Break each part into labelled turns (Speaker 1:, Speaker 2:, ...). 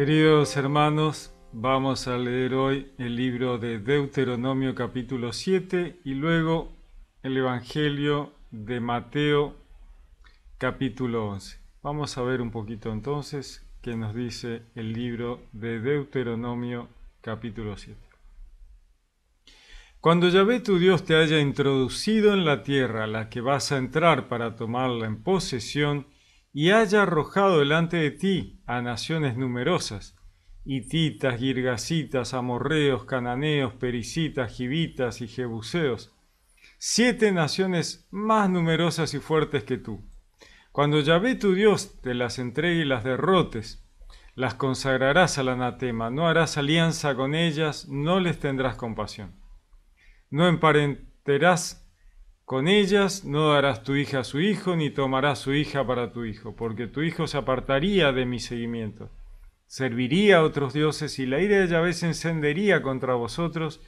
Speaker 1: Queridos hermanos, vamos a leer hoy el libro de Deuteronomio capítulo 7 y luego el Evangelio de Mateo capítulo 11. Vamos a ver un poquito entonces qué nos dice el libro de Deuteronomio capítulo 7. Cuando Yahvé tu Dios te haya introducido en la tierra a la que vas a entrar para tomarla en posesión, y haya arrojado delante de ti a naciones numerosas, hititas, girgasitas, amorreos, cananeos, pericitas, gibitas y jebuseos, siete naciones más numerosas y fuertes que tú. Cuando Yahvé tu Dios te las entregue y las derrotes, las consagrarás al anatema, no harás alianza con ellas, no les tendrás compasión. No emparenterás con ellas no darás tu hija a su hijo, ni tomarás su hija para tu hijo, porque tu hijo se apartaría de mi seguimiento. Serviría a otros dioses y la ira de Yahvé se encendería contra vosotros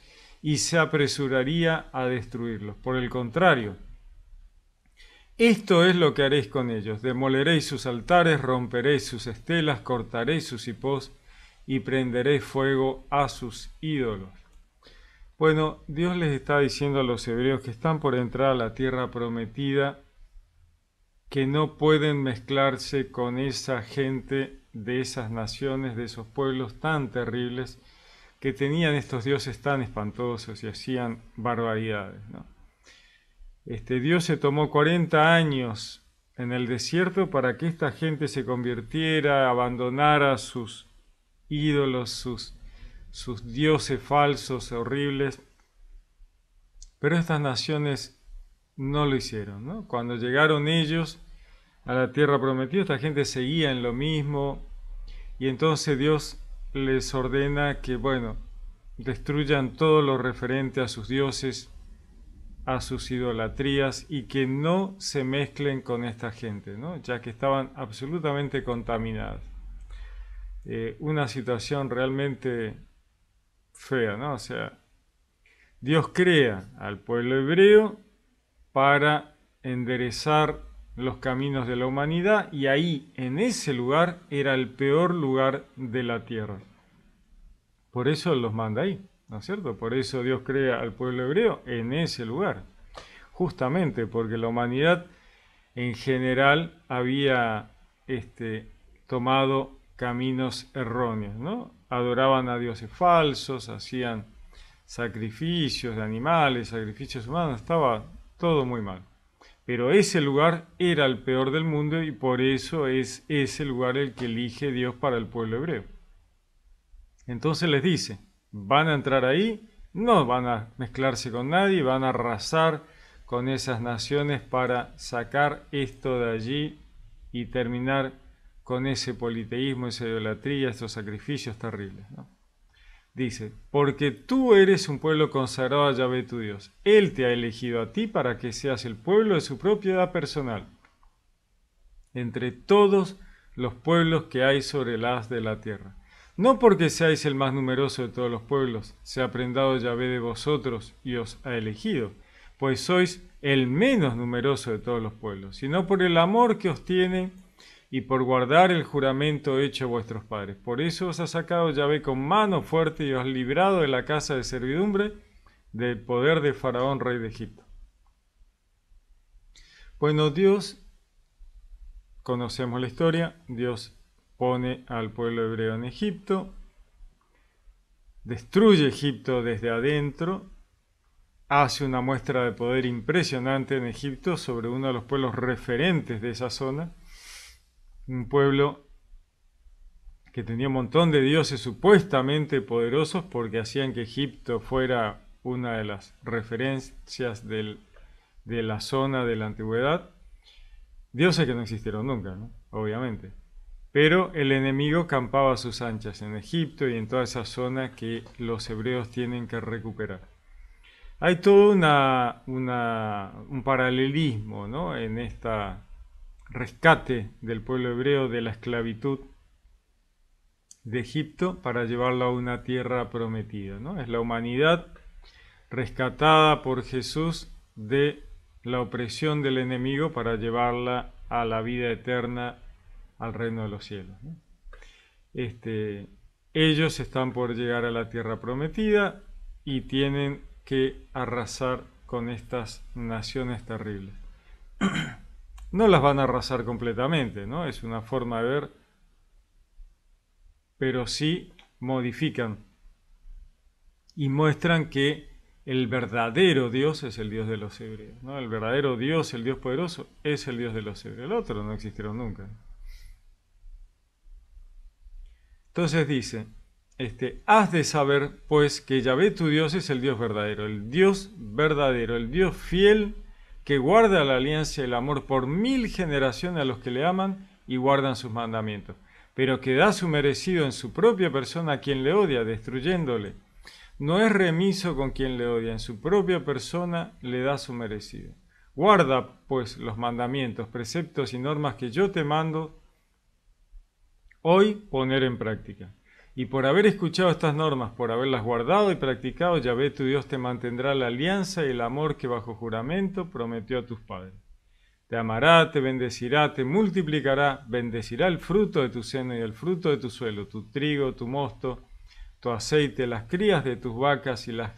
Speaker 1: y se apresuraría a destruirlos. Por el contrario, esto es lo que haréis con ellos. Demoleréis sus altares, romperéis sus estelas, cortaréis sus hipós y prenderéis fuego a sus ídolos. Bueno, Dios les está diciendo a los hebreos que están por entrar a la tierra prometida que no pueden mezclarse con esa gente de esas naciones, de esos pueblos tan terribles que tenían estos dioses tan espantosos y hacían barbaridades. Este Dios se tomó 40 años en el desierto para que esta gente se convirtiera, abandonara sus ídolos, sus sus dioses falsos, horribles. Pero estas naciones no lo hicieron. ¿no? Cuando llegaron ellos a la tierra prometida, esta gente seguía en lo mismo. Y entonces Dios les ordena que, bueno, destruyan todo lo referente a sus dioses, a sus idolatrías y que no se mezclen con esta gente, ¿no? ya que estaban absolutamente contaminadas. Eh, una situación realmente fea, ¿no? O sea, Dios crea al pueblo hebreo para enderezar los caminos de la humanidad y ahí, en ese lugar, era el peor lugar de la tierra. Por eso los manda ahí, ¿no es cierto? Por eso Dios crea al pueblo hebreo en ese lugar. Justamente porque la humanidad en general había este, tomado caminos erróneos, ¿no? adoraban a dioses falsos, hacían sacrificios de animales, sacrificios humanos, estaba todo muy mal. Pero ese lugar era el peor del mundo y por eso es ese lugar el que elige Dios para el pueblo hebreo. Entonces les dice, van a entrar ahí, no van a mezclarse con nadie, van a arrasar con esas naciones para sacar esto de allí y terminar con ese politeísmo, esa idolatría, estos sacrificios terribles. Dice, porque tú eres un pueblo consagrado a Yahvé tu Dios. Él te ha elegido a ti para que seas el pueblo de su propiedad personal. Entre todos los pueblos que hay sobre la de la tierra. No porque seáis el más numeroso de todos los pueblos, se ha prendado Yahvé de vosotros y os ha elegido, pues sois el menos numeroso de todos los pueblos, sino por el amor que os tiene y por guardar el juramento hecho a vuestros padres. Por eso os ha sacado Yahvé con mano fuerte y os ha librado de la casa de servidumbre del poder de Faraón, rey de Egipto. Bueno, Dios, conocemos la historia, Dios pone al pueblo hebreo en Egipto, destruye Egipto desde adentro, hace una muestra de poder impresionante en Egipto sobre uno de los pueblos referentes de esa zona, un pueblo que tenía un montón de dioses supuestamente poderosos porque hacían que Egipto fuera una de las referencias de la zona de la antigüedad. Dioses que no existieron nunca, obviamente. Pero el enemigo campaba a sus anchas en Egipto y en toda esa zona que los hebreos tienen que recuperar. Hay todo una, un paralelismo en esta rescate del pueblo hebreo de la esclavitud de Egipto para llevarlo a una tierra prometida. ¿no? Es la humanidad rescatada por Jesús de la opresión del enemigo para llevarla a la vida eterna, al reino de los cielos. Este, ellos están por llegar a la tierra prometida y tienen que arrasar con estas naciones terribles. no las van a arrasar completamente, ¿no? Es una forma de ver, pero sí modifican y muestran que el verdadero Dios es el Dios de los hebreos, ¿no? El verdadero Dios, el Dios poderoso, es el Dios de los hebreos. El otro no existieron nunca. Entonces dice, este, has de saber pues que Yahvé tu Dios es el Dios verdadero, el Dios verdadero, el Dios fiel que guarda la alianza y el amor por mil generaciones a los que le aman y guardan sus mandamientos, pero que da su merecido en su propia persona a quien le odia, destruyéndole. No es remiso con quien le odia, en su propia persona le da su merecido. Guarda, pues, los mandamientos, preceptos y normas que yo te mando hoy poner en práctica. Y por haber escuchado estas normas, por haberlas guardado y practicado, ya ve tu Dios te mantendrá la alianza y el amor que bajo juramento prometió a tus padres. Te amará, te bendecirá, te multiplicará, bendecirá el fruto de tu seno y el fruto de tu suelo, tu trigo, tu mosto, tu aceite, las crías de tus vacas y las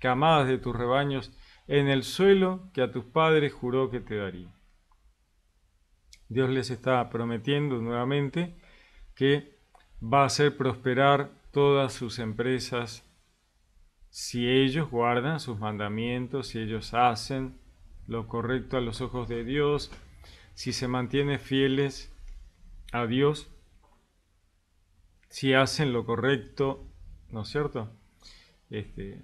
Speaker 1: camadas de tus rebaños en el suelo que a tus padres juró que te daría. Dios les está prometiendo nuevamente que va a hacer prosperar todas sus empresas si ellos guardan sus mandamientos, si ellos hacen lo correcto a los ojos de Dios, si se mantienen fieles a Dios, si hacen lo correcto, ¿no es cierto? Este,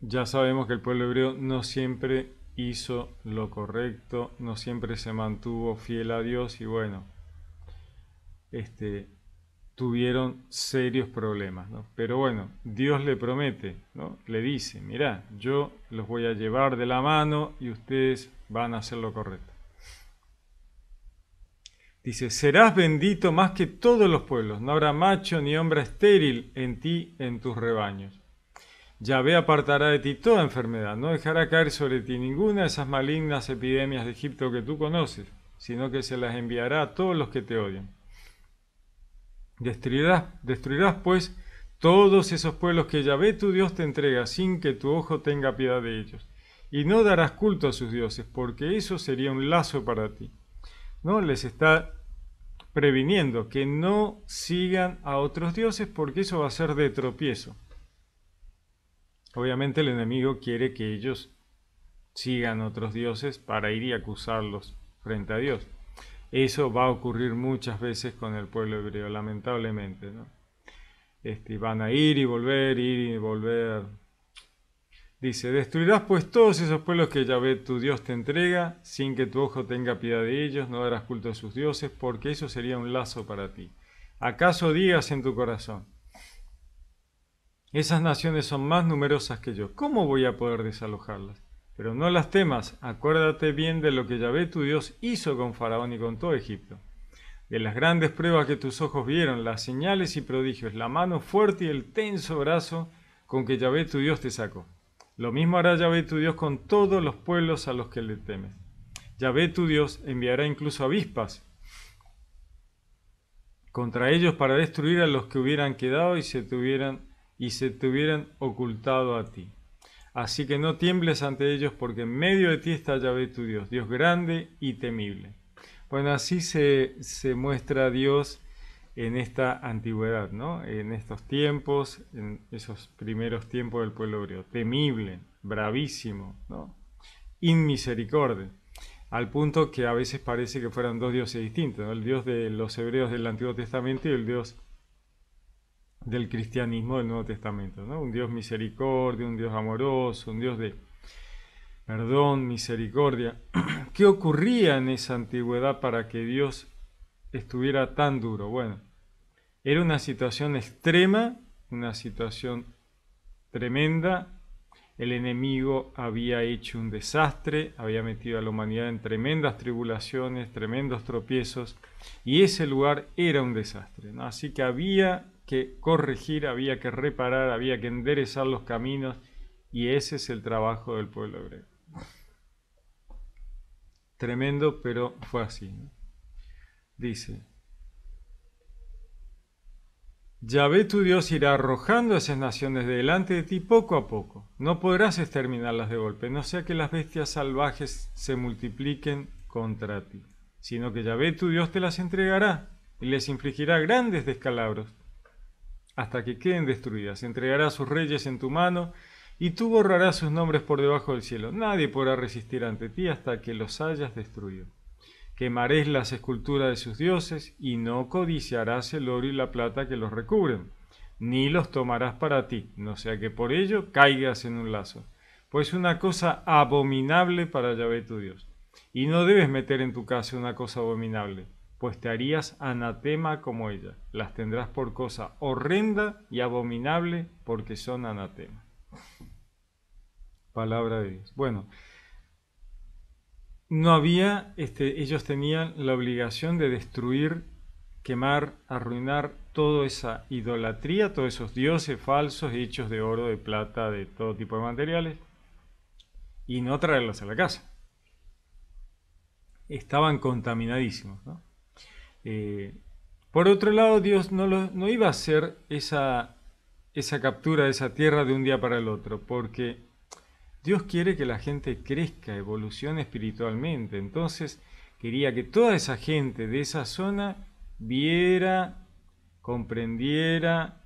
Speaker 1: ya sabemos que el pueblo hebreo no siempre hizo lo correcto, no siempre se mantuvo fiel a Dios y bueno, este, tuvieron serios problemas, ¿no? Pero bueno, Dios le promete, ¿no? Le dice, mirá, yo los voy a llevar de la mano y ustedes van a hacer lo correcto. Dice, serás bendito más que todos los pueblos, no habrá macho ni hombre estéril en ti, en tus rebaños. Yahvé apartará de ti toda enfermedad, no dejará caer sobre ti ninguna de esas malignas epidemias de Egipto que tú conoces, sino que se las enviará a todos los que te odian Destruirás, destruirás pues todos esos pueblos que Yahvé tu Dios te entrega, sin que tu ojo tenga piedad de ellos. Y no darás culto a sus dioses, porque eso sería un lazo para ti. ¿No? Les está previniendo que no sigan a otros dioses, porque eso va a ser de tropiezo. Obviamente el enemigo quiere que ellos sigan otros dioses para ir y acusarlos frente a Dios. Eso va a ocurrir muchas veces con el pueblo hebreo, lamentablemente. Este, van a ir y volver, ir y volver. Dice, destruirás pues todos esos pueblos que Yahvé tu Dios te entrega, sin que tu ojo tenga piedad de ellos, no darás culto a sus dioses, porque eso sería un lazo para ti. ¿Acaso digas en tu corazón, esas naciones son más numerosas que yo, ¿cómo voy a poder desalojarlas? pero no las temas, acuérdate bien de lo que Yahvé tu Dios hizo con Faraón y con todo Egipto, de las grandes pruebas que tus ojos vieron, las señales y prodigios, la mano fuerte y el tenso brazo con que Yahvé tu Dios te sacó. Lo mismo hará Yahvé tu Dios con todos los pueblos a los que le temes. Yahvé tu Dios enviará incluso avispas contra ellos para destruir a los que hubieran quedado y se tuvieran, y se tuvieran ocultado a ti. Así que no tiembles ante ellos, porque en medio de ti está Yahvé tu Dios, Dios grande y temible. Bueno, así se, muestra Dios en esta antigüedad, ¿no? en estos tiempos, en esos primeros tiempos del pueblo hebreo. Temible, bravísimo, inmisericordia. inmisericorde, al punto que a veces parece que fueran dos dioses distintos, el dios de los hebreos del Antiguo Testamento y el dios del cristianismo del Nuevo Testamento, ¿no? Un Dios misericordia, un Dios amoroso, un Dios de perdón, misericordia. ¿Qué ocurría en esa antigüedad para que Dios estuviera tan duro? Bueno, era una situación extrema, una situación tremenda. El enemigo había hecho un desastre, había metido a la humanidad en tremendas tribulaciones, tremendos tropiezos, y ese lugar era un desastre. ¿no? Así que había que corregir, había que reparar, había que enderezar los caminos y ese es el trabajo del pueblo hebreo. Tremendo, pero fue así. Dice, Ya ve, tu Dios irá arrojando esas naciones delante de ti poco a poco. No podrás exterminarlas de golpe, no sea que las bestias salvajes se multipliquen contra ti, sino que Yahvé tu Dios te las entregará y les infligirá grandes descalabros hasta que queden destruidas. Entregará a sus reyes en tu mano y tú borrarás sus nombres por debajo del cielo. Nadie podrá resistir ante ti hasta que los hayas destruido. Quemaréis las esculturas de sus dioses y no codiciarás el oro y la plata que los recubren, ni los tomarás para ti, no sea que por ello caigas en un lazo. Pues una cosa abominable para Yahvé tu Dios. Y no debes meter en tu casa una cosa abominable pues te harías anatema como ella. Las tendrás por cosa horrenda y abominable, porque son anatema. Palabra de Dios. Bueno, no había, este, ellos tenían la obligación de destruir, quemar, arruinar toda esa idolatría, todos esos dioses falsos hechos de oro, de plata, de todo tipo de materiales, y no traerlos a la casa. Estaban contaminadísimos, ¿no? Eh, por otro lado, Dios no, iba a hacer esa, captura de esa tierra de un día para el otro, porque Dios quiere que la gente crezca, evolucione espiritualmente. Entonces, quería que toda esa gente de esa zona viera, comprendiera,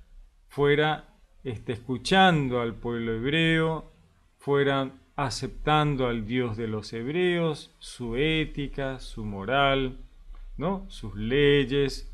Speaker 1: fuera este, escuchando al pueblo hebreo, fuera aceptando al Dios de los hebreos, su ética, su moral, sus leyes,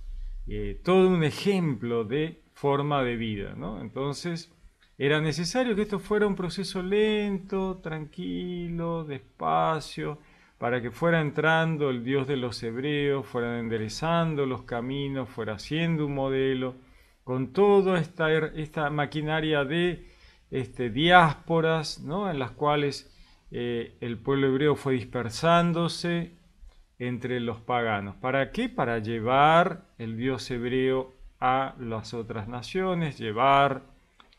Speaker 1: eh, todo un ejemplo de forma de vida. Entonces, era necesario que esto fuera un proceso lento, tranquilo, despacio, para que fuera entrando el Dios de los hebreos, fuera enderezando los caminos, fuera haciendo un modelo, con toda esta, er, esta maquinaria de este, diásporas, en las cuales eh, el pueblo hebreo fue dispersándose entre los paganos. ¿Para qué? Para llevar el Dios hebreo a las otras naciones, llevar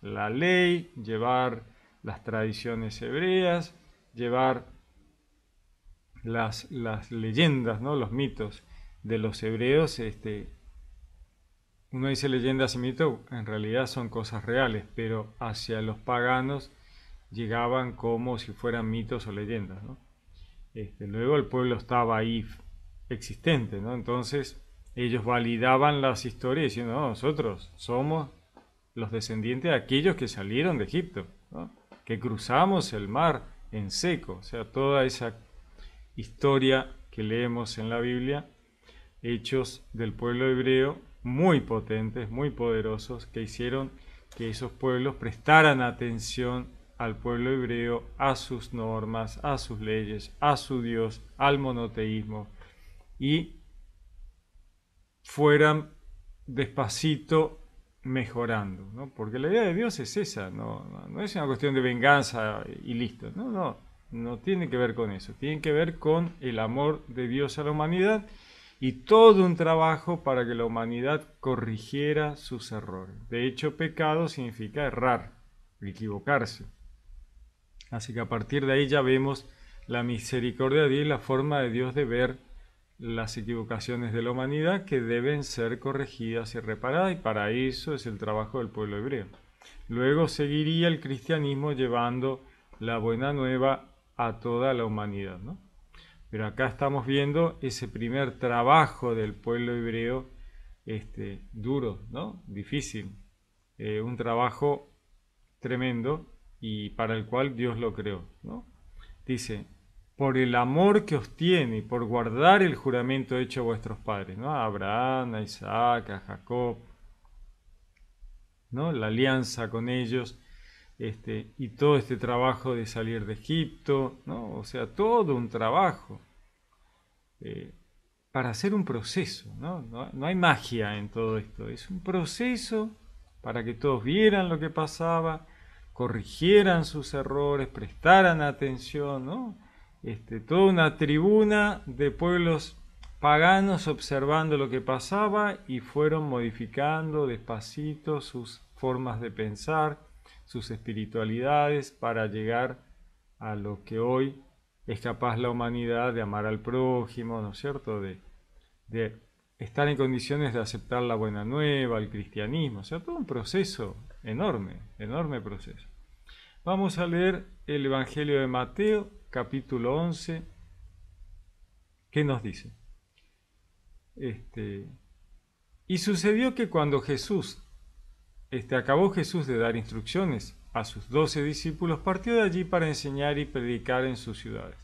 Speaker 1: la ley, llevar las tradiciones hebreas, llevar las, leyendas, ¿no? los mitos de los hebreos. Este, uno dice leyendas y mitos, en realidad son cosas reales, pero hacia los paganos llegaban como si fueran mitos o leyendas. ¿no? Este, luego el pueblo estaba ahí existente, ¿no? Entonces ellos validaban las historias diciendo, no, nosotros somos los descendientes de aquellos que salieron de Egipto, que cruzamos el mar en seco, o sea, toda esa historia que leemos en la Biblia, hechos del pueblo hebreo muy potentes, muy poderosos, que hicieron que esos pueblos prestaran atención al pueblo hebreo a sus normas, a sus leyes, a su Dios, al monoteísmo y fueran despacito mejorando, Porque la idea de Dios es esa, no, no, es una cuestión de venganza y listo, no, no, no tiene que ver con eso, tiene que ver con el amor de Dios a la humanidad y todo un trabajo para que la humanidad corrigiera sus errores. De hecho, pecado significa errar, equivocarse. Así que a partir de ahí ya vemos la misericordia de Dios y la forma de Dios de ver las equivocaciones de la humanidad que deben ser corregidas y reparadas, y para eso es el trabajo del pueblo hebreo. Luego seguiría el cristianismo llevando la buena nueva a toda la humanidad. Pero acá estamos viendo ese primer trabajo del pueblo hebreo este, duro, ¿no? difícil, eh, un trabajo tremendo y para el cual Dios lo creó. Dice, por el amor que os tiene por guardar el juramento hecho a vuestros padres, ¿no? a Abraham, a Isaac, a Jacob, ¿no? la alianza con ellos. Este, y todo este trabajo de salir de Egipto, ¿no? o sea, todo un trabajo eh, para hacer un proceso, No, hay magia en todo esto, es un proceso para que todos vieran lo que pasaba, corrigieran sus errores, prestaran atención, ¿no? Este, toda una tribuna de pueblos paganos observando lo que pasaba y fueron modificando despacito sus formas de pensar, sus espiritualidades para llegar a lo que hoy es capaz la humanidad de amar al prójimo, ¿no es cierto? De, de estar en condiciones de aceptar la buena nueva, el cristianismo, o sea, todo un proceso enorme, enorme proceso. Vamos a leer el Evangelio de Mateo, capítulo 11. ¿Qué nos dice? Este, y sucedió que cuando Jesús, este, acabó Jesús de dar instrucciones a sus doce discípulos, partió de allí para enseñar y predicar en sus ciudades.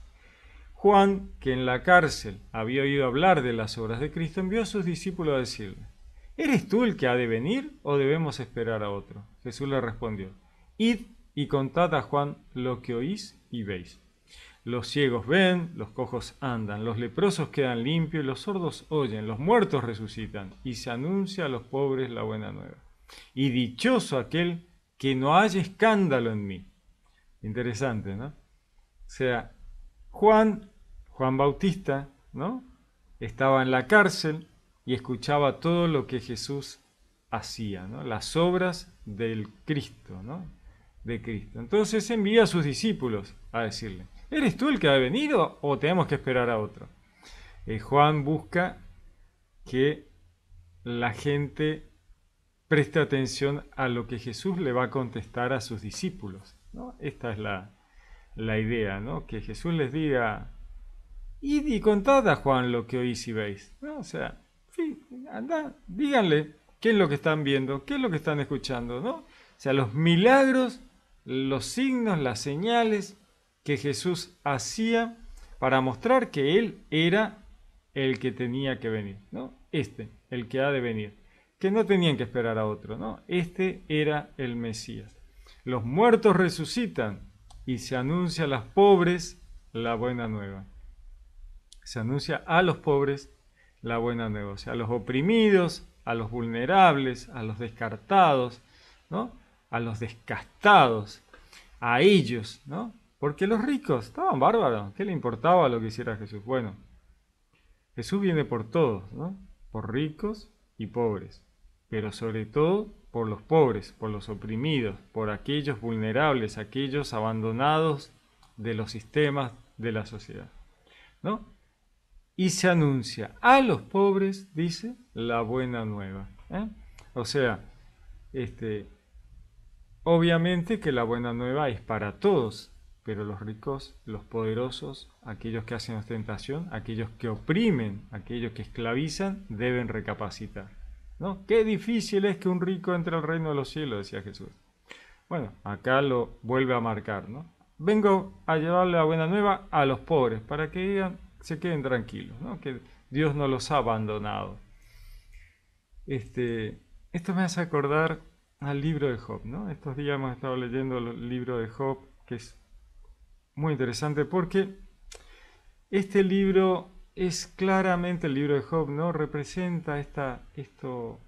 Speaker 1: Juan, que en la cárcel había oído hablar de las obras de Cristo, envió a sus discípulos a decirle, ¿eres tú el que ha de venir o debemos esperar a otro? Jesús le respondió, Id y contad a Juan lo que oís y veis. Los ciegos ven, los cojos andan, los leprosos quedan limpios, los sordos oyen, los muertos resucitan, y se anuncia a los pobres la buena nueva. Y dichoso aquel que no haya escándalo en mí. Interesante, ¿no? O sea, Juan, Juan Bautista, ¿no? Estaba en la cárcel y escuchaba todo lo que Jesús hacía, ¿no? Las obras del Cristo, ¿no? De Cristo. Entonces envía a sus discípulos a decirle, ¿eres tú el que ha venido o tenemos que esperar a otro? Eh, Juan busca que la gente preste atención a lo que Jesús le va a contestar a sus discípulos. Esta es la, la idea, ¿no? Que Jesús les diga, id y contad a Juan lo que oís y veis. ¿no? O sea, díganle qué es lo que están viendo, qué es lo que están escuchando, ¿no? O sea, los milagros, los signos, las señales que Jesús hacía para mostrar que Él era el que tenía que venir, ¿no? Este, el que ha de venir, que no tenían que esperar a otro, ¿no? Este era el Mesías. Los muertos resucitan, y se anuncia a los pobres la buena nueva. Se anuncia a los pobres la buena nueva, o sea, a los oprimidos, a los vulnerables, a los descartados, ¿no? A los descastados, a ellos, ¿no? Porque los ricos estaban bárbaros, ¿qué le importaba lo que hiciera Jesús? Bueno, Jesús viene por todos, ¿no? Por ricos y pobres, pero sobre todo por los pobres, por los oprimidos, por aquellos vulnerables, aquellos abandonados de los sistemas de la sociedad. ¿No? Y se anuncia a los pobres, dice, la buena nueva. ¿eh? O sea, este, obviamente que la buena nueva es para todos, pero los ricos, los poderosos, aquellos que hacen ostentación, aquellos que oprimen, aquellos que esclavizan, deben recapacitar. ¿no? Qué difícil es que un rico entre al reino de los cielos, decía Jesús. Bueno, acá lo vuelve a marcar, ¿no? Vengo a llevarle la buena nueva a los pobres, para que se queden tranquilos, Que Dios no los ha abandonado. Este, esto me hace acordar al libro de Job, ¿no? Estos días hemos estado leyendo el libro de Job, que es muy interesante porque este libro es claramente el libro de Job, ¿no? Representa esto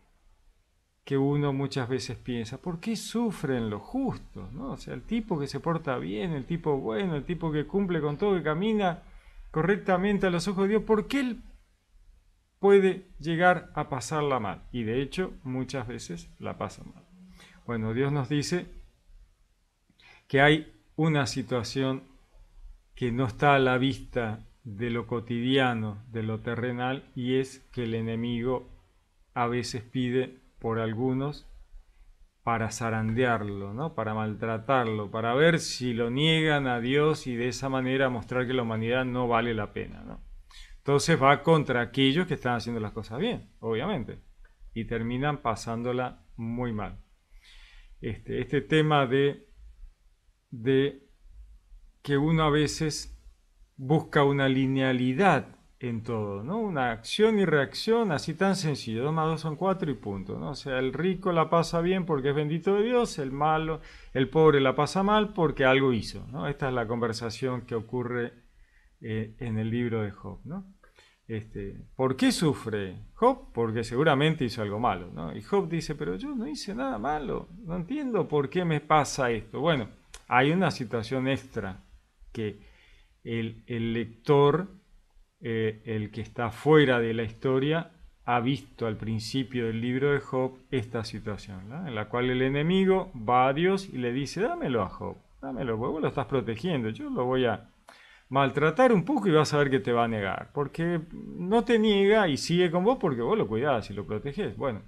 Speaker 1: que uno muchas veces piensa. ¿Por qué sufren los justos? ¿no? O sea, el tipo que se porta bien, el tipo bueno, el tipo que cumple con todo, que camina correctamente a los ojos de Dios, ¿por qué él puede llegar a pasarla mal? Y de hecho, muchas veces la pasa mal. Bueno, Dios nos dice que hay una situación que no está a la vista de lo cotidiano, de lo terrenal, y es que el enemigo a veces pide por algunos para zarandearlo, ¿no? para maltratarlo, para ver si lo niegan a Dios y de esa manera mostrar que la humanidad no vale la pena. Entonces va contra aquellos que están haciendo las cosas bien, obviamente, y terminan pasándola muy mal. Este, este tema de, de que uno a veces busca una linealidad en todo, ¿no? Una acción y reacción así tan sencillo. Dos más dos son cuatro y punto, ¿no? O sea, el rico la pasa bien porque es bendito de Dios, el malo, el pobre la pasa mal porque algo hizo, ¿no? Esta es la conversación que ocurre eh, en el libro de Job, ¿no? Este, ¿Por qué sufre Job? Porque seguramente hizo algo malo, ¿no? Y Job dice, pero yo no hice nada malo, no entiendo por qué me pasa esto. Bueno, hay una situación extra que el, lector, eh, el que está fuera de la historia, ha visto al principio del libro de Job esta situación, en la cual el enemigo va a Dios y le dice, dámelo a Job, dámelo, vos lo estás protegiendo, yo lo voy a maltratar un poco y vas a ver que te va a negar, porque no te niega y sigue con vos porque vos lo cuidás y lo proteges. Bueno,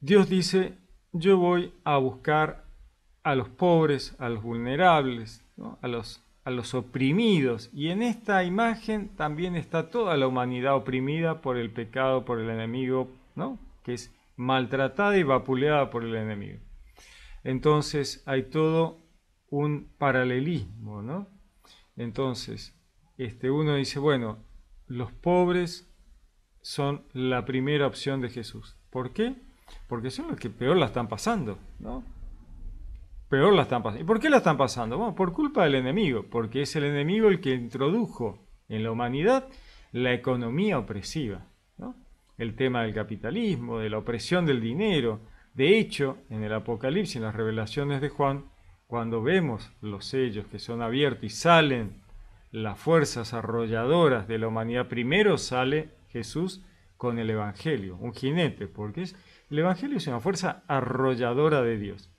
Speaker 1: Dios dice, yo voy a buscar a los pobres, a los vulnerables, a los a los oprimidos. Y en esta imagen también está toda la humanidad oprimida por el pecado, por el enemigo, ¿no? Que es maltratada y vapuleada por el enemigo. Entonces hay todo un paralelismo, ¿no? Entonces, este, uno dice, bueno, los pobres son la primera opción de Jesús. ¿Por qué? Porque son los que peor la están pasando, ¿no? peor la están pasando. ¿Y por qué la están pasando? Bueno, por culpa del enemigo, porque es el enemigo el que introdujo en la humanidad la economía opresiva. El tema del capitalismo, de la opresión del dinero. De hecho, en el Apocalipsis, en las revelaciones de Juan, cuando vemos los sellos que son abiertos y salen las fuerzas arrolladoras de la humanidad, primero sale Jesús con el Evangelio, un jinete, porque es, el Evangelio es una fuerza arrolladora de Dios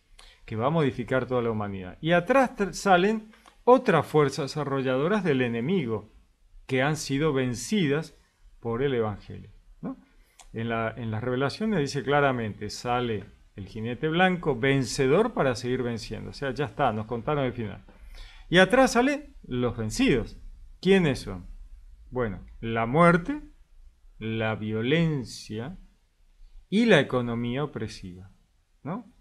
Speaker 1: que va a modificar toda la humanidad. Y atrás salen otras fuerzas arrolladoras del enemigo que han sido vencidas por el Evangelio. En, la, en las revelaciones dice claramente, sale el jinete blanco vencedor para seguir venciendo. O sea, ya está, nos contaron el final. Y atrás salen los vencidos. ¿Quiénes son? Bueno, la muerte, la violencia y la economía opresiva. ¿no?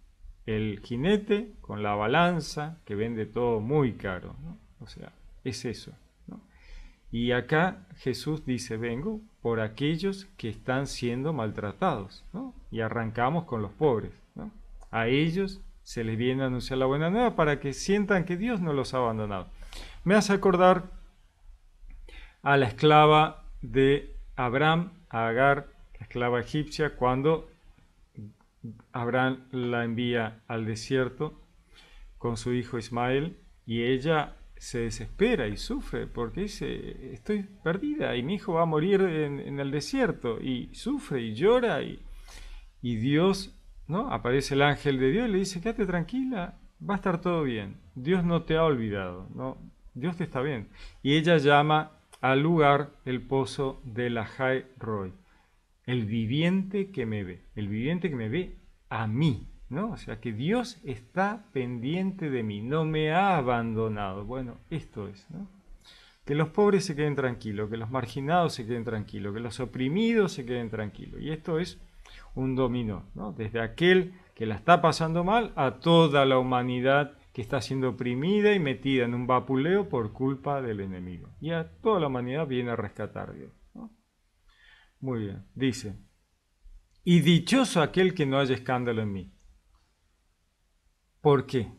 Speaker 1: el jinete con la balanza que vende todo muy caro. O sea, es eso. Y acá Jesús dice, vengo por aquellos que están siendo maltratados. Y arrancamos con los pobres. A ellos se les viene a anunciar la buena nueva para que sientan que Dios no los ha abandonado. Me hace acordar a la esclava de Abraham, Agar, la esclava egipcia, cuando Abraham la envía al desierto con su hijo Ismael y ella se desespera y sufre porque dice, estoy perdida y mi hijo va a morir en, el desierto y sufre y llora y, y, Dios, ¿no? Aparece el ángel de Dios y le dice, quédate tranquila, va a estar todo bien, Dios no te ha olvidado, ¿no? Dios te está bien. Y ella llama al lugar el pozo de la High Roy el viviente que me ve, el viviente que me ve a mí, ¿no? O sea que Dios está pendiente de mí, no me ha abandonado. Bueno, esto es, ¿no? Que los pobres se queden tranquilos, que los marginados se queden tranquilos, que los oprimidos se queden tranquilos. Y esto es un dominó, ¿no? Desde aquel que la está pasando mal a toda la humanidad que está siendo oprimida y metida en un vapuleo por culpa del enemigo. Y a toda la humanidad viene a rescatar Dios. Muy bien. Dice, y dichoso aquel que no haya escándalo en mí. ¿Por qué?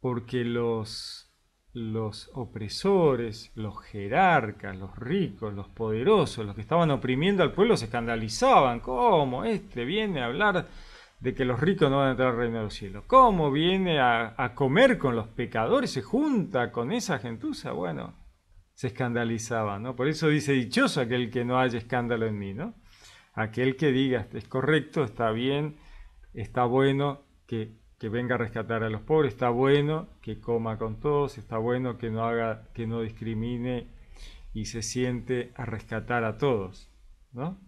Speaker 1: Porque los, los opresores, los jerarcas, los ricos, los poderosos, los que estaban oprimiendo al pueblo se escandalizaban. ¿Cómo? Este viene a hablar de que los ricos no van a entrar al reino de los cielos. ¿Cómo viene a, a comer con los pecadores? ¿Se junta con esa gentuza? Bueno, se escandalizaba, ¿no? Por eso dice, dichoso aquel que no haya escándalo en mí, ¿no? Aquel que diga, es correcto, está bien, está bueno que, que venga a rescatar a los pobres, está bueno que coma con todos, está bueno que no haga, que no discrimine y se siente a rescatar a todos, ¿no?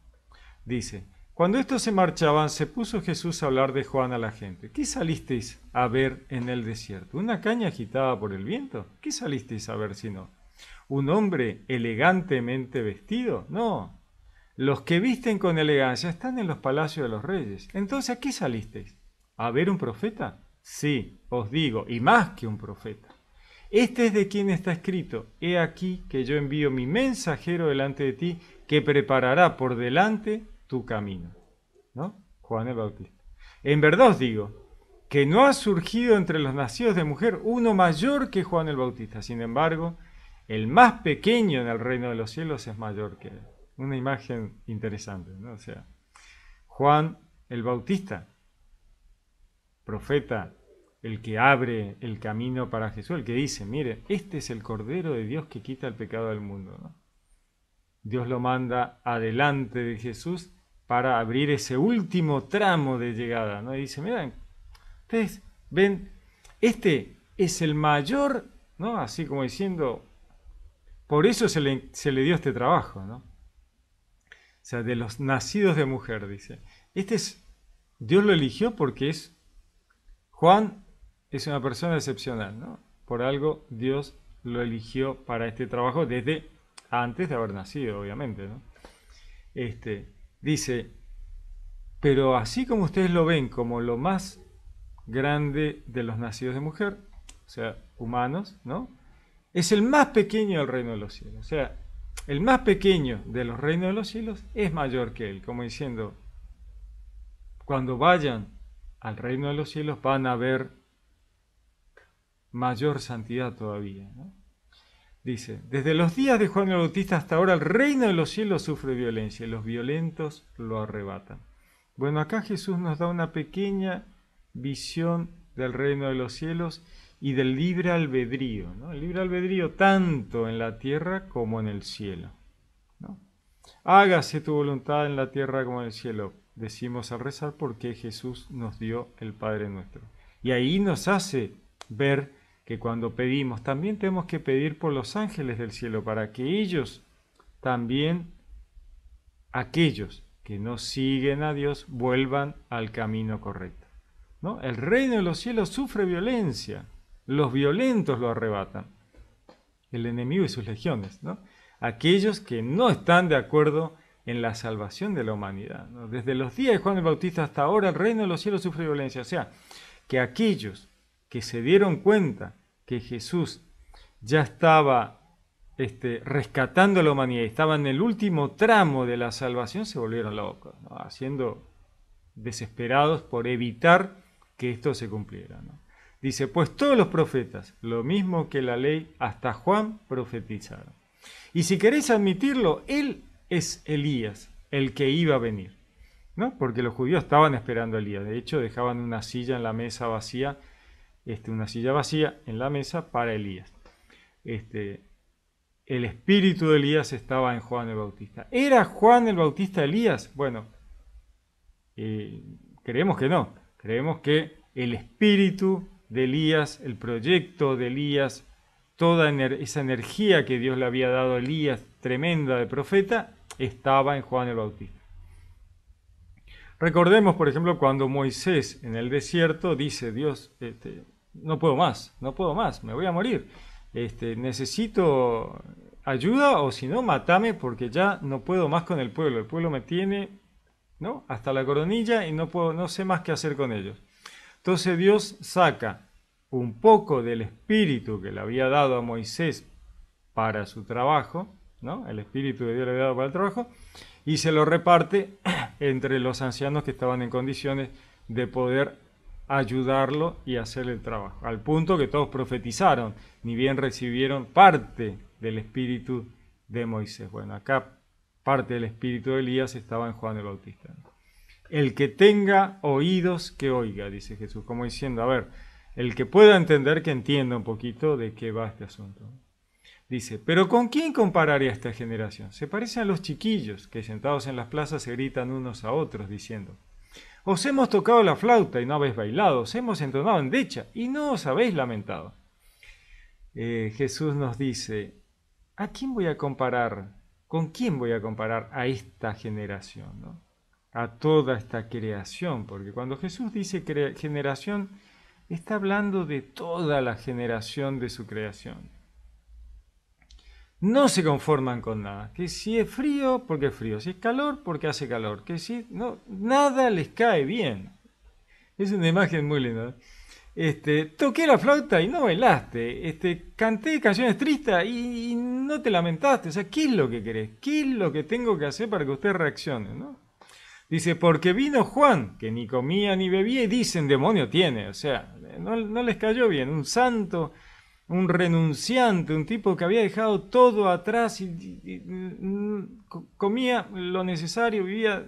Speaker 1: Dice, cuando estos se marchaban, se puso Jesús a hablar de Juan a la gente. ¿Qué salisteis a ver en el desierto? ¿Una caña agitada por el viento? ¿Qué salisteis a ver si no? un hombre elegantemente vestido, no. Los que visten con elegancia están en los palacios de los reyes. Entonces, ¿a qué salisteis? ¿A ver un profeta? Sí, os digo, y más que un profeta. Este es de quien está escrito, he aquí que yo envío mi mensajero delante de ti, que preparará por delante tu camino. ¿No? Juan el Bautista. En verdad os digo, que no ha surgido entre los nacidos de mujer uno mayor que Juan el Bautista. Sin embargo, el más pequeño en el reino de los cielos es mayor que él. Una imagen interesante, ¿no? O sea, Juan el Bautista, profeta, el que abre el camino para Jesús, el que dice, mire, este es el Cordero de Dios que quita el pecado del mundo. Dios lo manda adelante de Jesús para abrir ese último tramo de llegada. ¿no? Y dice, miren, ustedes ven, este es el mayor, ¿no? así como diciendo, por eso se le, dio este trabajo, ¿no? O sea, de los nacidos de mujer, dice. Este es, Dios lo eligió porque es, Juan es una persona excepcional, ¿no? Por algo Dios lo eligió para este trabajo desde antes de haber nacido, obviamente, ¿no? Este, dice, pero así como ustedes lo ven como lo más grande de los nacidos de mujer, o sea, humanos, ¿no? es el más pequeño del reino de los cielos. O sea, el más pequeño de los reinos de los cielos es mayor que él, como diciendo, cuando vayan al reino de los cielos van a ver mayor santidad todavía. Dice, desde los días de Juan el Bautista hasta ahora el reino de los cielos sufre violencia y los violentos lo arrebatan. Bueno, acá Jesús nos da una pequeña visión del reino de los cielos y del libre albedrío, ¿no? el libre albedrío tanto en la tierra como en el cielo. ¿no? Hágase tu voluntad en la tierra como en el cielo, decimos al rezar porque Jesús nos dio el Padre nuestro. Y ahí nos hace ver que cuando pedimos, también tenemos que pedir por los ángeles del cielo para que ellos también, aquellos que no siguen a Dios, vuelvan al camino correcto. ¿No? El reino de los cielos sufre violencia los violentos lo arrebatan. El enemigo y sus legiones, ¿no? Aquellos que no están de acuerdo en la salvación de la humanidad. Desde los días de Juan el Bautista hasta ahora el reino de los cielos sufre violencia. O sea, que aquellos que se dieron cuenta que Jesús ya estaba este, rescatando a la humanidad, y estaba en el último tramo de la salvación, se volvieron locos, haciendo desesperados por evitar que esto se cumpliera. ¿no? Dice, pues todos los profetas, lo mismo que la ley, hasta Juan profetizaron. Y si queréis admitirlo, él es Elías, el que iba a venir. ¿no? Porque los judíos estaban esperando a Elías. De hecho, dejaban una silla en la mesa vacía, este, una silla vacía en la mesa para Elías. Este, el espíritu de Elías estaba en Juan el Bautista. ¿Era Juan el Bautista Elías? Bueno, eh, creemos que no. Creemos que el espíritu de Elías, el proyecto de Elías, toda esa energía que Dios le había dado a Elías, tremenda de profeta, estaba en Juan el Bautista. Recordemos, por ejemplo, cuando Moisés en el desierto dice, Dios, este, no puedo más, no puedo más, me voy a morir, este, necesito ayuda o si no, matame porque ya no puedo más con el pueblo, el pueblo me tiene ¿no? hasta la coronilla y no, puedo, no sé más qué hacer con ellos. Entonces Dios saca un poco del espíritu que le había dado a Moisés para su trabajo, ¿no? El espíritu de Dios le había dado para el trabajo, y se lo reparte entre los ancianos que estaban en condiciones de poder ayudarlo y hacer el trabajo. Al punto que todos profetizaron, ni bien recibieron parte del espíritu de Moisés. Bueno, acá parte del espíritu de Elías estaba en Juan el Bautista. El que tenga oídos, que oiga, dice Jesús, como diciendo, a ver, el que pueda entender, que entienda un poquito de qué va este asunto. Dice, pero ¿con quién a esta generación? Se parece a los chiquillos que sentados en las plazas se gritan unos a otros diciendo, os hemos tocado la flauta y no habéis bailado, os hemos entonado en decha y no os habéis lamentado. Eh, Jesús nos dice, ¿a quién voy a comparar? ¿Con quién voy a comparar a esta generación? ¿no? a toda esta creación, porque cuando Jesús dice generación, está hablando de toda la generación de su creación. No se conforman con nada, que si es frío, porque es frío, si es calor, porque hace calor, que si no, nada les cae bien. Es una imagen muy linda. Este, toqué la flauta y no bailaste, este, canté canciones tristes y, no te lamentaste, o sea, ¿qué es lo que querés? ¿Qué es lo que tengo que hacer para que usted reaccione? ¿no? Dice, porque vino Juan, que ni comía ni bebía, y dicen, demonio tiene. O sea, no, les cayó bien. Un santo, un renunciante, un tipo que había dejado todo atrás y, mm, comía lo necesario, vivía,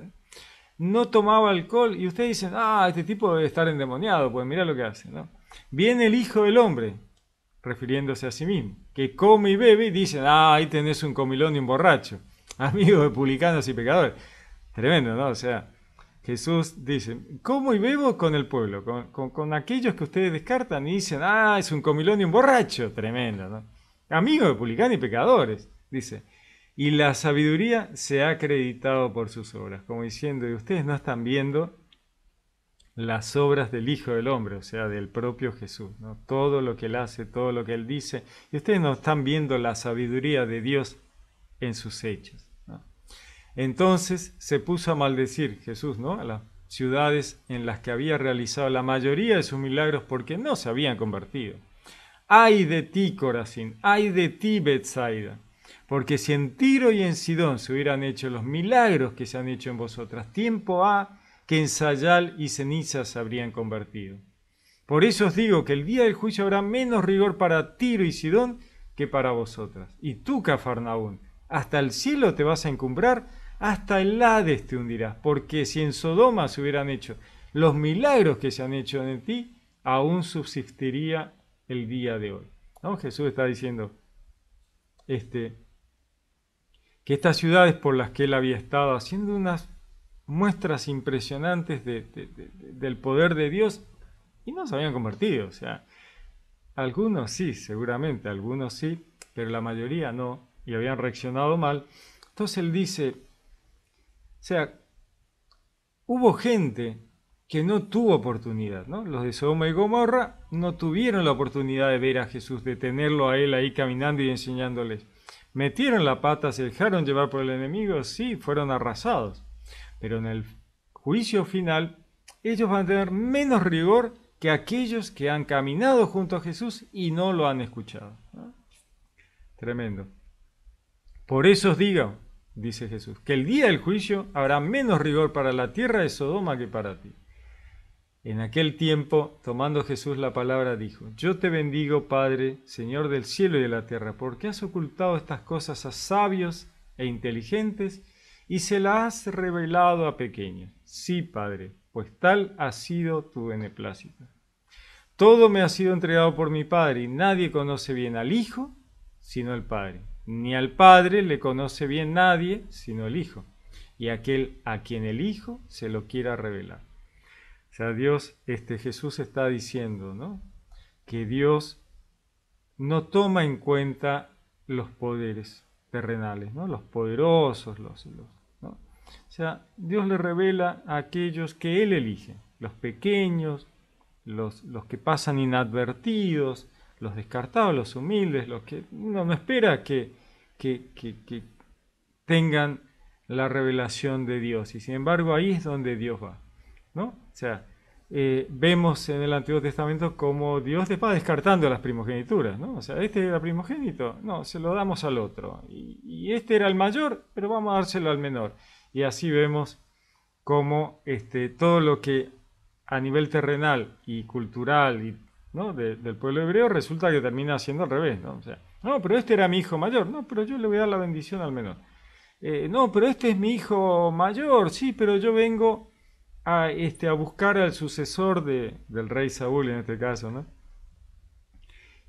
Speaker 1: no tomaba alcohol. Y ustedes dicen, ah, este tipo debe estar endemoniado, pues mira lo que hace, ¿no? Viene el Hijo del Hombre, refiriéndose a sí mismo, que come y bebe, y dicen, ah, ahí tenés un comilón y un borracho, amigo de publicanos y pecadores. Tremendo, ¿no? O sea, Jesús dice, ¿cómo y bebo con el pueblo, con, aquellos que ustedes descartan y dicen, ah, es un comilón y un borracho, tremendo, ¿no? Amigo de publicanos y pecadores, dice. Y la sabiduría se ha acreditado por sus obras, como diciendo, y ustedes no están viendo las obras del Hijo del Hombre, o sea, del propio Jesús, ¿no? Todo lo que él hace, todo lo que él dice, y ustedes no están viendo la sabiduría de Dios en sus hechos. Entonces se puso a maldecir Jesús, ¿no? A las ciudades en las que había realizado la mayoría de sus milagros porque no se habían convertido. Ay de ti, Corazín, ay de ti, Betsaida, porque si en Tiro y en Sidón se hubieran hecho los milagros que se han hecho en vosotras, tiempo ha que en Sayal y Ceniza se habrían convertido. Por eso os digo que el día del juicio habrá menos rigor para Tiro y Sidón que para vosotras. Y tú, Cafarnaún, hasta el cielo te vas a encumbrar hasta el Hades te hundirás, porque si en Sodoma se hubieran hecho los milagros que se han hecho en ti, aún subsistiría el día de hoy. ¿No? Jesús está diciendo este, que estas ciudades por las que él había estado haciendo unas muestras impresionantes del poder de Dios y no se habían convertido. O sea, algunos sí, seguramente, algunos sí, pero la mayoría no y habían reaccionado mal. Entonces él dice, o sea, hubo gente que no tuvo oportunidad, ¿no? Los de Sodoma y Gomorra no tuvieron la oportunidad de ver a Jesús, de tenerlo a él ahí caminando y enseñándoles. Metieron la pata, se dejaron llevar por el enemigo, sí, fueron arrasados. Pero en el juicio final, ellos van a tener menos rigor que aquellos que han caminado junto a Jesús y no lo han escuchado. Tremendo. Por eso os digo, dice Jesús, que el día del juicio habrá menos rigor para la tierra de Sodoma que para ti. En aquel tiempo, tomando Jesús la palabra, dijo, Yo te bendigo, Padre, Señor del cielo y de la tierra, porque has ocultado estas cosas a sabios e inteligentes y se las has revelado a pequeños. Sí, Padre, pues tal ha sido tu beneplácito. Todo me ha sido entregado por mi Padre y nadie conoce bien al Hijo sino al Padre ni al Padre le conoce bien nadie, sino el Hijo, y aquel a quien el Hijo se lo quiera revelar. O sea, Dios, este Jesús está diciendo, ¿no? Que Dios no toma en cuenta los poderes terrenales, ¿no? Los poderosos, los, ¿no? O sea, Dios le revela a aquellos que Él elige, los pequeños, los que pasan inadvertidos, los descartados, los humildes, los que uno no espera que, tengan la revelación de Dios. Y sin embargo ahí es donde Dios va. ¿no? O sea, eh, vemos en el Antiguo Testamento como Dios va descartando las primogenituras, ¿no? O sea, este era primogénito, no, se lo damos al otro. Y, este era el mayor, pero vamos a dárselo al menor. Y así vemos cómo este, todo lo que a nivel terrenal y cultural y del pueblo hebreo, resulta que termina siendo al revés. ¿no? O sea, no, pero este era mi hijo mayor, no, pero yo le voy a dar la bendición al menor. Eh, no, pero este es mi hijo mayor, sí, pero yo vengo a, este, a buscar al sucesor del rey Saúl en este caso, ¿no?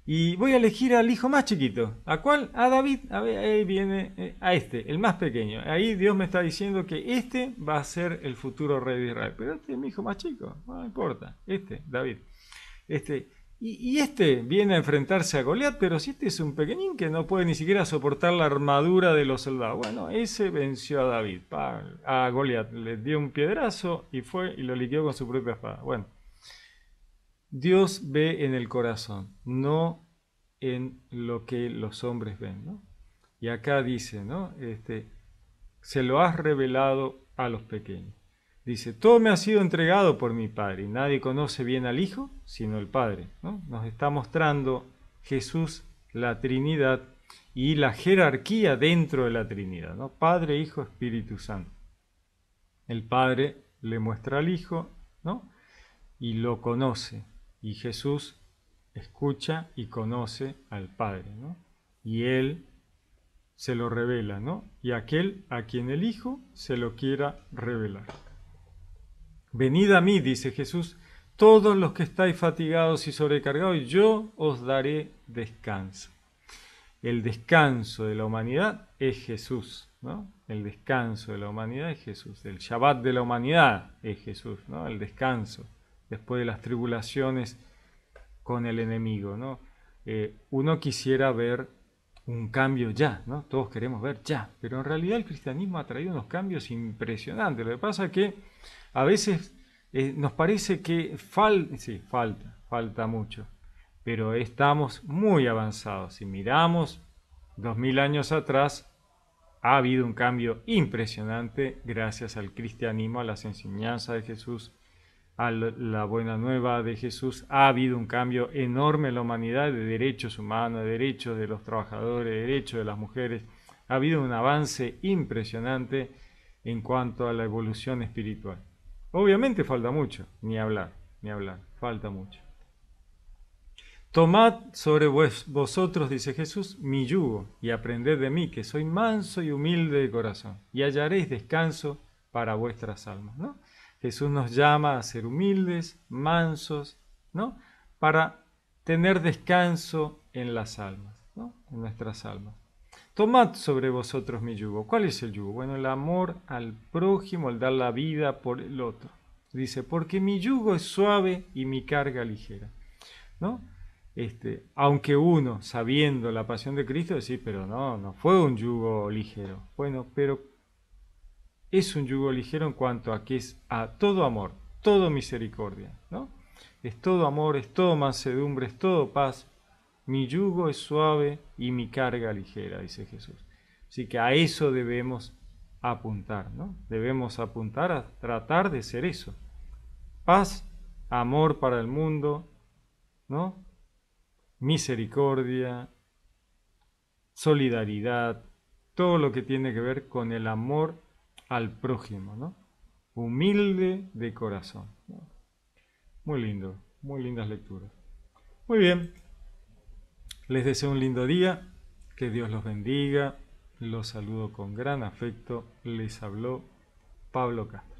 Speaker 1: Y voy a elegir al hijo más chiquito. ¿A cuál? A David. A ahí viene eh, a este, el más pequeño. Ahí Dios me está diciendo que este va a ser el futuro rey de Israel. Pero este es mi hijo más chico. No importa. Este, David. Este, y, este viene a enfrentarse a Goliat, pero si este es un pequeñín que no puede ni siquiera soportar la armadura de los soldados. Bueno, ese venció a David, a Goliat, le dio un piedrazo y fue y lo liquidó con su propia espada. Bueno, Dios ve en el corazón, no en lo que los hombres ven. Y acá dice, ¿no? Este, se lo has revelado a los pequeños. Dice, todo me ha sido entregado por mi Padre y nadie conoce bien al Hijo sino el Padre. Nos está mostrando Jesús la Trinidad y la jerarquía dentro de la Trinidad. ¿no? Padre, Hijo, Espíritu Santo. El Padre le muestra al Hijo y lo conoce. Y Jesús escucha y conoce al Padre. ¿no? Y Él se lo revela, ¿no? Y aquel a quien el Hijo se lo quiera revelar. Venid a mí, dice Jesús, todos los que estáis fatigados y sobrecargados, yo os daré descanso. El descanso de la humanidad es Jesús, ¿no? El descanso de la humanidad es Jesús. El Shabbat de la humanidad es Jesús, ¿no? El descanso después de las tribulaciones con el enemigo, ¿no? Eh, uno quisiera ver un cambio ya, ¿no? Todos queremos ver ya, pero en realidad el cristianismo ha traído unos cambios impresionantes. Lo que pasa es que a veces eh, nos parece que fal sí, falta, falta mucho, pero estamos muy avanzados. Si miramos dos mil años atrás, ha habido un cambio impresionante gracias al cristianismo, a las enseñanzas de Jesús, a la buena nueva de Jesús. Ha habido un cambio enorme en la humanidad de derechos humanos, de derechos de los trabajadores, de derechos de las mujeres. Ha habido un avance impresionante en cuanto a la evolución espiritual. Obviamente falta mucho, ni hablar, ni hablar, falta mucho. Tomad sobre vosotros, dice Jesús, mi yugo y aprended de mí, que soy manso y humilde de corazón, y hallaréis descanso para vuestras almas. ¿no? Jesús nos llama a ser humildes, mansos, ¿no? para tener descanso en las almas, ¿no? en nuestras almas. Tomad sobre vosotros mi yugo. ¿Cuál es el yugo? Bueno, el amor al prójimo, el dar la vida por el otro. Dice, porque mi yugo es suave y mi carga ligera. ¿No? Este, aunque uno, sabiendo la pasión de Cristo, sí, pero no, no fue un yugo ligero. Bueno, pero es un yugo ligero en cuanto a que es a todo amor, todo misericordia, ¿no? Es todo amor, es todo mansedumbre, es todo paz, mi yugo es suave y mi carga ligera, dice Jesús. Así que a eso debemos apuntar, ¿no? Debemos apuntar a tratar de ser eso. Paz, amor para el mundo, ¿no? Misericordia, solidaridad, todo lo que tiene que ver con el amor al prójimo, ¿no? Humilde de corazón. Muy lindo, muy lindas lecturas. Muy bien, les deseo un lindo día, que Dios los bendiga. Los saludo con gran afecto. Les habló Pablo Castro.